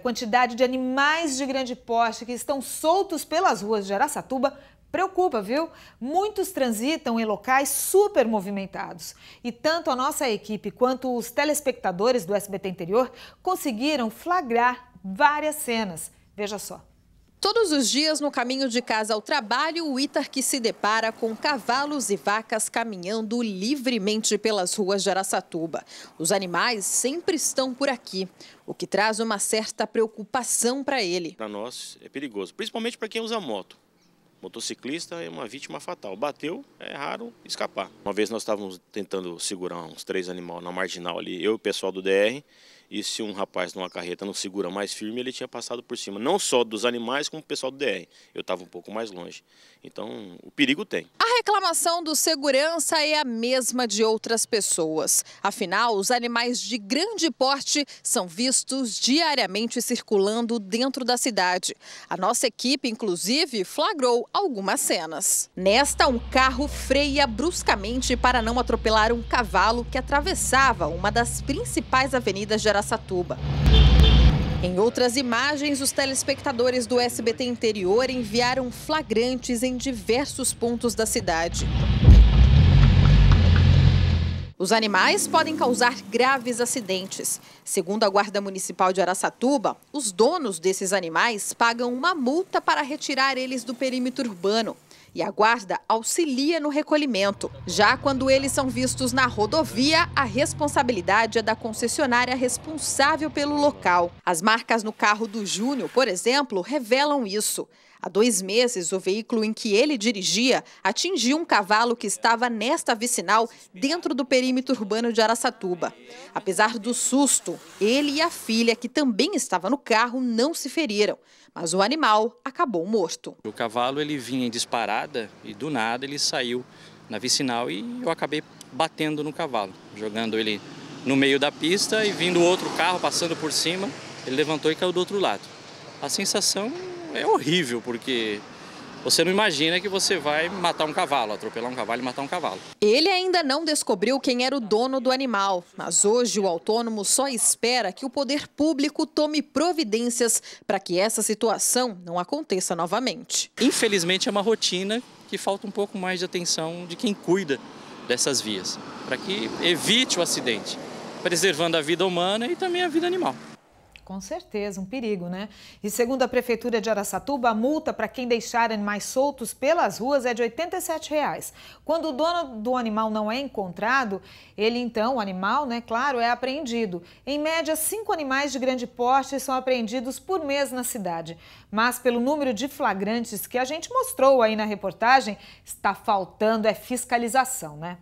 quantidade de animais de grande porte que estão soltos pelas ruas de Araçatuba preocupa, viu? Muitos transitam em locais super movimentados. E tanto a nossa equipe quanto os telespectadores do SBT Interior conseguiram flagrar várias cenas. Veja só. Todos os dias, no caminho de casa ao trabalho, o Itar que se depara com cavalos e vacas caminhando livremente pelas ruas de Araçatuba. Os animais sempre estão por aqui, o que traz uma certa preocupação para ele. Para nós é perigoso, principalmente para quem usa moto. Motociclista é uma vítima fatal. Bateu, é raro escapar. Uma vez nós estávamos tentando segurar uns três animais na marginal ali, eu e o pessoal do DR, e se um rapaz numa carreta não segura mais firme, ele tinha passado por cima, não só dos animais, como o pessoal do DR. Eu estava um pouco mais longe. Então, o perigo tem. A reclamação do segurança é a mesma de outras pessoas. Afinal, os animais de grande porte são vistos diariamente circulando dentro da cidade. A nossa equipe, inclusive, flagrou algumas cenas. Nesta, um carro freia bruscamente para não atropelar um cavalo que atravessava uma das principais avenidas de Aracaju Araçatuba. Em outras imagens, os telespectadores do SBT Interior enviaram flagrantes em diversos pontos da cidade. Os animais podem causar graves acidentes. Segundo a Guarda Municipal de Araçatuba, os donos desses animais pagam uma multa para retirar eles do perímetro urbano. E a guarda auxilia no recolhimento. Já quando eles são vistos na rodovia, a responsabilidade é da concessionária responsável pelo local. As marcas no carro do Júnior, por exemplo, revelam isso. Há dois meses, o veículo em que ele dirigia atingiu um cavalo que estava nesta vicinal dentro do perímetro perímetro urbano de Araçatuba. Apesar do susto, ele e a filha, que também estava no carro, não se feriram, mas o animal acabou morto. O cavalo ele vinha em disparada e do nada ele saiu na vicinal e eu acabei batendo no cavalo, jogando ele no meio da pista e vindo outro carro passando por cima, ele levantou e caiu do outro lado. A sensação é horrível porque você não imagina que você vai matar um cavalo, atropelar um cavalo e matar um cavalo. Ele ainda não descobriu quem era o dono do animal, mas hoje o autônomo só espera que o poder público tome providências para que essa situação não aconteça novamente. Infelizmente é uma rotina que falta um pouco mais de atenção de quem cuida dessas vias, para que evite o acidente, preservando a vida humana e também a vida animal com certeza, um perigo, né? E segundo a Prefeitura de Araçatuba, a multa para quem deixar animais soltos pelas ruas é de R$ 87. Reais. Quando o dono do animal não é encontrado, ele então, o animal, né, claro, é apreendido. Em média, cinco animais de grande porte são apreendidos por mês na cidade. Mas pelo número de flagrantes que a gente mostrou aí na reportagem, está faltando é fiscalização, né?